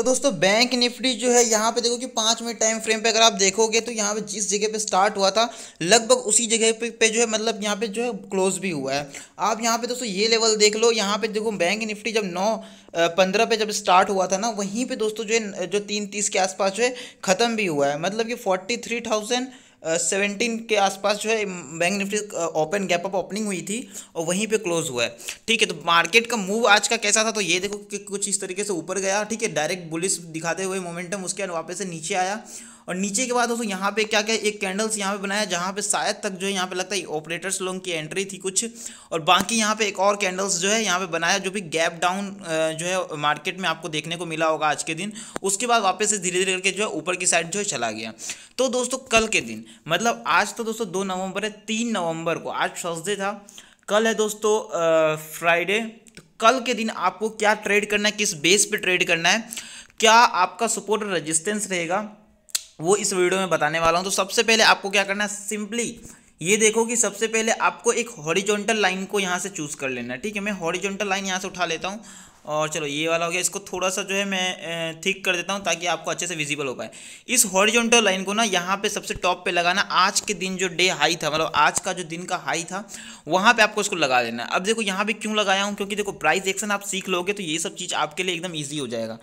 तो दोस्तों bank Nifty जो है यहाँ पे देखो कि पाँच मिनट टाइम फ्रेम पे अगर आप देखोगे तो यहाँ पे जिस जगह पे स्टार्ट हुआ था लगभग उसी जगह पे, पे जो है मतलब यहाँ पे जो है क्लोज भी हुआ है आप यहाँ पे दोस्तों ये लेवल देख लो यहाँ पे देखो बैंक निफ्टी जब नौ पंद्रह पे जब स्टार्ट हुआ था ना वहीं पर दोस्तों जो है जो तीन तीस के आसपास जो है ख़त्म भी हुआ है मतलब कि फोर्टी थ्री थाउजेंड सेवेंटीन के आसपास जो है bank Nifty open gap up opening हुई थी और वहीं पे क्लोज हुआ है ठीक है तो मार्केट का मूव आज का कैसा था तो ये देखो कि कुछ इस तरीके से ऊपर गया ठीक है डायरेक्ट बुलिस दिखाते हुए मोमेंटम उसके बाद वापस से नीचे आया और नीचे के बाद दोस्तों यहाँ पे क्या क्या एक कैंडल्स यहाँ पे बनाया जहाँ पे शायद तक जो है यहाँ पे लगता है ऑपरेटर्स लोगों की एंट्री थी कुछ और बाकी यहाँ पे एक और कैंडल्स जो है यहाँ पे बनाया जो भी गैप डाउन जो है मार्केट में आपको देखने को मिला होगा आज के दिन उसके बाद वापस से धीरे धीरे करके जो है ऊपर की साइड जो है चला गया तो दोस्तों कल के दिन मतलब आज तो दोस्तों दो नवंबर है तीन नवंबर को आज थर्सडे था कल है दोस्तों फ्राइडे तो कल के दिन आपको क्या ट्रेड करना है किस बेस पे ट्रेड करना है क्या आपका सपोर्ट रजिस्टेंस रहेगा वो इस वीडियो में बताने वाला हूँ तो सबसे पहले आपको क्या करना है सिंपली ये देखो कि सबसे पहले आपको एक हॉरिजॉन्टल लाइन को यहाँ से चूज़ कर लेना है ठीक है मैं हॉरिजॉन्टल लाइन यहाँ से उठा लेता हूँ और चलो ये वाला हो गया इसको थोड़ा सा जो है मैं थिक कर देता हूँ ताकि आपको अच्छे से विजिबल हो पाए इस हॉरिजॉन्टल लाइन को ना यहाँ पे सबसे टॉप पे लगाना आज के दिन जो डे हाई था मतलब आज का जो दिन का हाई था वहाँ पे आपको इसको लगा देना अब देखो यहाँ पे क्यों लगाया हूँ क्योंकि देखो प्राइस एक्शन आप सीख लोगे तो ये सब चीज़ आपके लिए एकदम ईजी हो जाएगा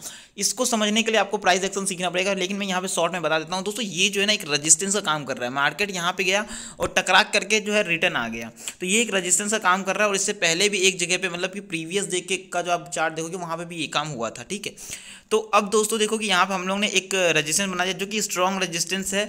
इसको समझने के लिए आपको प्राइस एक्शन सीखना पड़ेगा लेकिन मैं यहाँ पर शॉर्ट में बता देता हूँ दोस्तों ये जो है ना एक रजिस्टेंस का काम कर रहा है मार्केट यहाँ पर गया और टकरा करके जो है रिटर्न आ गया तो ये एक रजिस्टेंस का काम कर रहा है और इससे पहले भी एक जगह पर मतलब कि प्रीवियस डे के का जो आप चार चार्ट देखोगे वहाँ पे भी ये काम हुआ था ठीक है तो अब दोस्तों देखो कि यहाँ पे हम लोग ने एक रजिस्टेंस दिया जो कि स्ट्रॉन्ग रजिस्टेंस है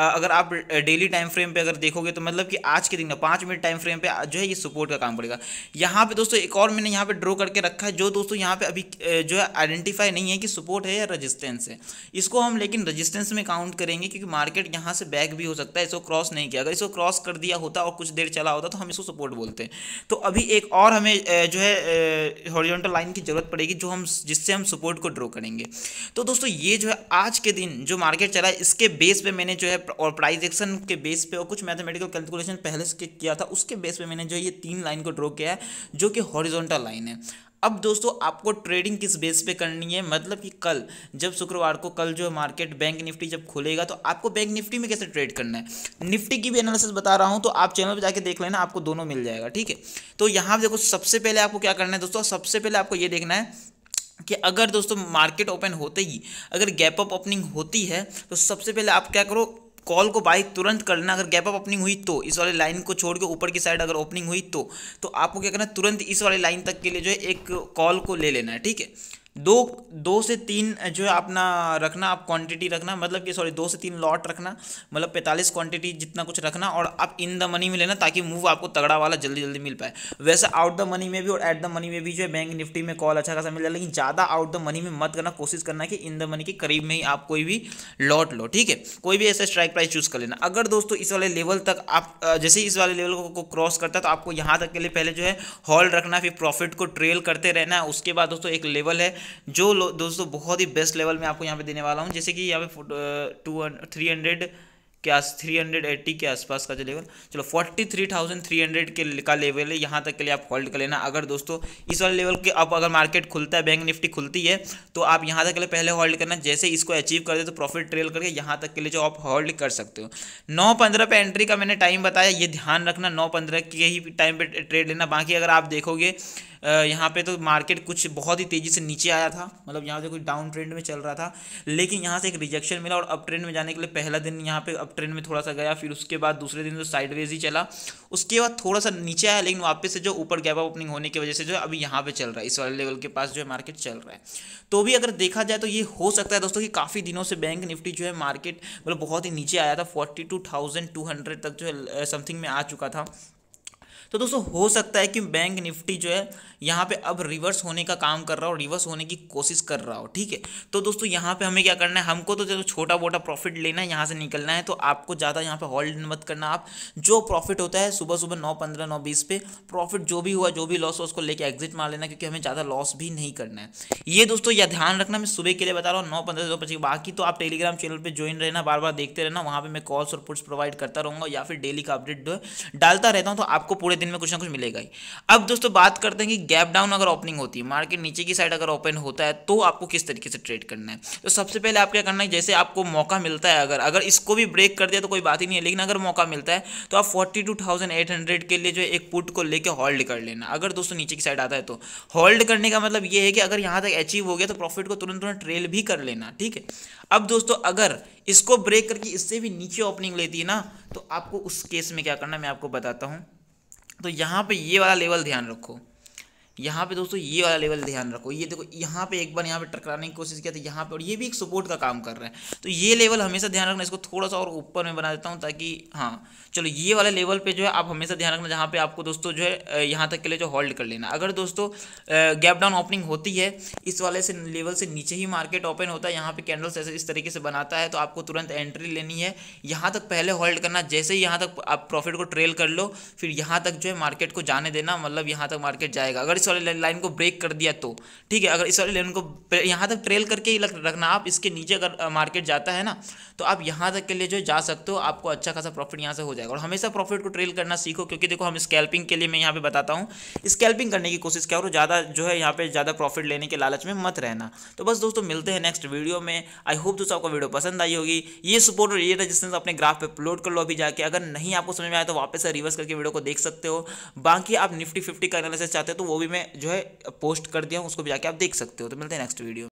अगर आप डेली टाइम फ्रेम पे अगर देखोगे तो मतलब कि आज के दिन में पाँच मिनट टाइम फ्रेम पे जो है ये सपोर्ट का काम पड़ेगा यहाँ पे दोस्तों एक और मैंने यहाँ पे ड्रॉ करके रखा है जो दोस्तों यहाँ पे अभी जो है आइडेंटिफाई नहीं है कि सपोर्ट है या रजिस्टेंस है इसको हम लेकिन रजिस्टेंस में काउंट करेंगे क्योंकि मार्केट यहाँ से बैक भी हो सकता है इसको क्रॉस नहीं किया अगर इसको क्रॉस कर दिया होता और कुछ देर चला होता तो हम इसको सपोर्ट बोलते हैं तो अभी एक और हमें जो है हॉरिजॉन्टल लाइन की ज़रूरत पड़ेगी जो हम जिससे हम सपोर्ट को ड्रॉ करेंगे तो दोस्तों ये जो है आज के दिन जो मार्केट चला है इसके बेस पे मैंने जो है और प्राइजेक्शन के बेस पे और कुछ मैथमेटिकल कैलकुलेशन पहले से किया था उसके बेस पे मैंने जो ये तीन लाइन को ड्रॉ किया है जो कि हॉरिजॉन्टल लाइन है अब दोस्तों आपको ट्रेडिंग किस बेस पे करनी है मतलब कि कल जब शुक्रवार को कल जो मार्केट बैंक निफ्टी जब खुलेगा तो आपको बैंक निफ्टी में कैसे ट्रेड करना है निफ्टी की भी एनालिसिस बता रहा हूँ तो आप चैनल पर जाके देख लेना आपको दोनों मिल जाएगा ठीक है तो यहाँ देखो सबसे पहले आपको क्या करना है दोस्तों सबसे पहले आपको ये देखना है कि अगर दोस्तों मार्केट ओपन होते ही अगर गैप अप ओपनिंग होती है तो सबसे पहले आप क्या करो कॉल को बाई तुरंत करना अगर गैप अप ओपनिंग हुई तो इस वाले लाइन को छोड़ के ऊपर की साइड अगर ओपनिंग हुई तो तो आपको क्या करना है तुरंत इस वाले लाइन तक के लिए जो है एक कॉल को ले लेना है ठीक है दो दो से तीन जो है अपना रखना आप क्वांटिटी रखना मतलब कि सॉरी दो से तीन लॉट रखना मतलब पैंतालीस क्वांटिटी जितना कुछ रखना और आप इन द मनी में लेना ताकि मूव आपको तगड़ा वाला जल्दी जल्दी मिल पाए वैसे आउट द मनी में भी और एट द मनी में भी जो है बैंक निफ्टी में कॉल अच्छा खासा मिल जाए लेकिन ज़्यादा आउट द मनी में मत करना कोशिश करना कि इन द मनी के करीब में ही आप कोई भी लॉट लो ठीक है कोई भी ऐसा स्ट्राइक प्राइस चूज़ कर लेना अगर दोस्तों इस वाले लेवल तक आप जैसे इस वाले लेवल को क्रॉस करता है तो आपको यहाँ तक के लिए पहले जो है हॉल रखना फिर प्रॉफिट को ट्रेल करते रहना उसके बाद दोस्तों एक लेवल है जो दोस्तों बहुत ही बेस्ट लेवल में आपको यहाँ पे देने वाला हूँ जैसे कि यहाँ पे टू थ्री हंड्रेड के आस थ्री हंड्रेड एट्टी के आसपास का जो लेवल चलो forty three thousand three hundred के का लेवल है यहाँ तक के लिए आप होल्ड कर लेना अगर दोस्तों इस वाले लेवल के अब अगर मार्केट खुलता है बैंक निफ्टी खुलती है तो आप यहाँ तक के लिए पहले होल्ड करना जैसे इसको अचीव कर दे तो प्रॉफिट ट्रेल करके यहाँ तक के लिए जो आप होल्ड कर सकते हो नौ पंद्रह पे एंट्री का मैंने टाइम बताया ये ध्यान रखना नौ पंद्रह के ही टाइम पर ट्रेड लेना बाकी अगर आप देखोगे यहाँ पे तो मार्केट कुछ बहुत ही तेज़ी से नीचे आया था मतलब यहाँ से कुछ डाउन ट्रेंड में चल रहा था लेकिन यहाँ से एक रिजेक्शन मिला और अप ट्रेंड में जाने के लिए पहला दिन यहाँ पे अप ट्रेंड में थोड़ा सा गया फिर उसके बाद दूसरे दिन तो साइडवेज ही चला उसके बाद थोड़ा सा नीचे आया लेकिन वापस से जो ऊपर गैप ओपनिंग होने की वजह से जो अभी यहाँ पर चल रहा है इस वाले लेवल के पास जो है मार्केट चल रहा है तो भी अगर देखा जाए तो ये हो सकता है दोस्तों कि काफ़ी दिनों से बैंक निफ्टी जो है मार्केट मतलब बहुत ही नीचे आया था forty two thousand two hundred तक जो है समथिंग में आ चुका था तो दोस्तों हो सकता है कि बैंक निफ्टी जो है यहाँ पे अब रिवर्स होने का काम कर रहा हो रिवर्स होने की कोशिश कर रहा हो ठीक है तो दोस्तों यहाँ पे हमें क्या करना है हमको तो जो छोटा मोटा प्रॉफिट लेना है यहाँ से निकलना है तो आपको ज़्यादा यहाँ पे होल्ड मत करना आप जो प्रॉफिट होता है सुबह सुबह नौ पंद्रह नौ बीस पे प्रॉफिट जो भी हुआ जो भी लॉस हुआ उसको लेके एग्जिट मार लेना क्योंकि हमें ज़्यादा लॉस भी नहीं करना है ये दोस्तों यह ध्यान रखना मैं सुबह के लिए बता रहा हूँ नौ पंद्रह सौ पच्चीस बाकी तो आप टेलीग्राम चैनल पर ज्वाइन रहना बार बार देखते रहना वहाँ पर मैं कॉल्स और पुट्स प्रोवाइड करता रहूँगा या फिर डेली का अपडेट डालता रहता हूँ तो आपको पूरे दिन में कुछ ना कुछ मिलेगा ही अब दोस्तों बात करते हैं कि गैप डाउन अगर ओपनिंग होती है मार्केट नीचे की साइड अगर ओपन होता है तो आपको किस तरीके से ट्रेड करना है तो सबसे पहले आप क्या करना है जैसे आपको मौका मिलता है अगर अगर इसको भी ब्रेक कर दिया तो कोई बात ही नहीं है लेकिन अगर मौका मिलता है तो आप फोर्टी के लिए जो एक पुट को लेकर होल्ड कर लेना अगर दोस्तों नीचे की साइड आता है तो होल्ड करने का मतलब यह है कि अगर यहां तक अचीव हो गया तो प्रॉफिट को तुरंत तुरंत ट्रेल भी कर लेना ठीक है अब दोस्तों अगर इसको ब्रेक करके इससे भी नीचे ओपनिंग लेती है ना तो आपको उस केस में क्या करना मैं आपको बताता हूं तो यहाँ पे ये वाला लेवल ध्यान रखो यहाँ पे दोस्तों ये वाला लेवल ध्यान रखो ये देखो यहाँ पे एक बार यहाँ पे टकराने की कोशिश किया था तो यहाँ पे और ये भी एक सपोर्ट का काम कर रहा है तो ये लेवल हमेशा ध्यान रखना इसको थोड़ा सा और ऊपर में बना देता हूँ ताकि हाँ चलो ये वाला लेवल पे जो है आप हमेशा ध्यान रखना जहाँ पे आपको दोस्तों जो है यहाँ तक के लिए जो होल्ड कर लेना अगर दोस्तों गैप डाउन ओपनिंग होती है इस वाले से लेवल से नीचे ही मार्केट ओपन होता है यहाँ पे कैंडल्स ऐसे इस तरीके से बनाता है तो आपको तुरंत एंट्री लेनी है यहाँ तक पहले होल्ड करना जैसे ही यहाँ तक आप प्रॉफिट को ट्रेल कर लो फिर यहाँ तक जो है मार्केट को जाने देना मतलब यहाँ तक मार्केट जाएगा अगर इस वाली लाइन को ब्रेक कर दिया तो ठीक है अगर इस वाली लाइन को यहाँ तक ट्रेल करके ही रखना आप इसके नीचे अगर मार्केट जाता है ना तो आप यहाँ तक के लिए जो जा सकते हो आपको अच्छा खासा प्रॉफिट यहाँ से हो जाएगा और हमेशा प्रॉफिट को ट्रेल करना सीखो क्योंकि देखो हम स्कैल्पिंग के लिए मैं यहाँ पर बताता हूँ स्कैल्पिंग करने की कोशिश क्या करो ज़्यादा जो है यहाँ पर ज़्यादा प्रॉफिट लेने के लालच में मत रहना तो बस दोस्तों मिलते हैं नेक्स्ट वीडियो में आई होप दोस्तों आपको वीडियो पसंद आई होगी ये सपोर्ट और ये रजिस्टेंस अपने ग्राफ पर अपलोड कर लो अभी जाके अगर नहीं आपको समझ में आया तो वापस से रिवर्स करके वीडियो को देख सकते हो बाकी आप निफ्टी फिफ्टी का एनालिसिस चाहते हो तो वो भी मैं जो है पोस्ट कर दिया हूँ उसको भी जाके आप देख सकते हो तो मिलते हैं नेक्स्ट वीडियो